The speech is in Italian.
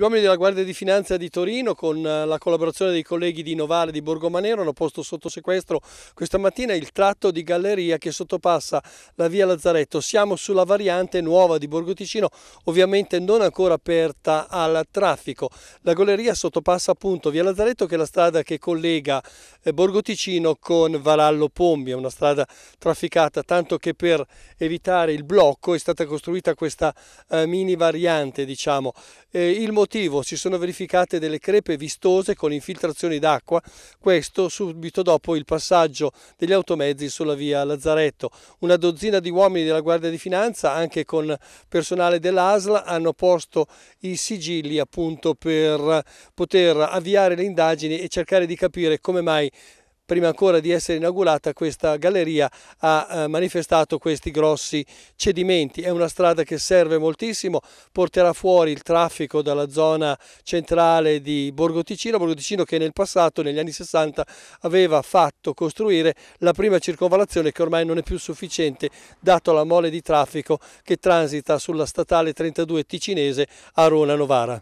Gli uomini della Guardia di Finanza di Torino, con eh, la collaborazione dei colleghi di Novale e di Borgomanero, hanno posto sotto sequestro questa mattina il tratto di galleria che sottopassa la via Lazzaretto. Siamo sulla variante nuova di Borgo Ticino, ovviamente non ancora aperta al traffico. La galleria sottopassa appunto via Lazzaretto, che è la strada che collega eh, Borgo Ticino con Varallo Pombi. È una strada trafficata, tanto che per evitare il blocco è stata costruita questa eh, mini variante, diciamo. Eh, il motivo motivo si sono verificate delle crepe vistose con infiltrazioni d'acqua, questo subito dopo il passaggio degli automezzi sulla via Lazzaretto. Una dozzina di uomini della Guardia di Finanza, anche con personale dell'ASLA, hanno posto i sigilli appunto per poter avviare le indagini e cercare di capire come mai prima ancora di essere inaugurata questa galleria ha eh, manifestato questi grossi cedimenti. È una strada che serve moltissimo, porterà fuori il traffico dalla zona centrale di Borgo Ticino, Borgo Ticino che nel passato, negli anni 60, aveva fatto costruire la prima circonvallazione che ormai non è più sufficiente dato la mole di traffico che transita sulla statale 32 ticinese a Rona Novara.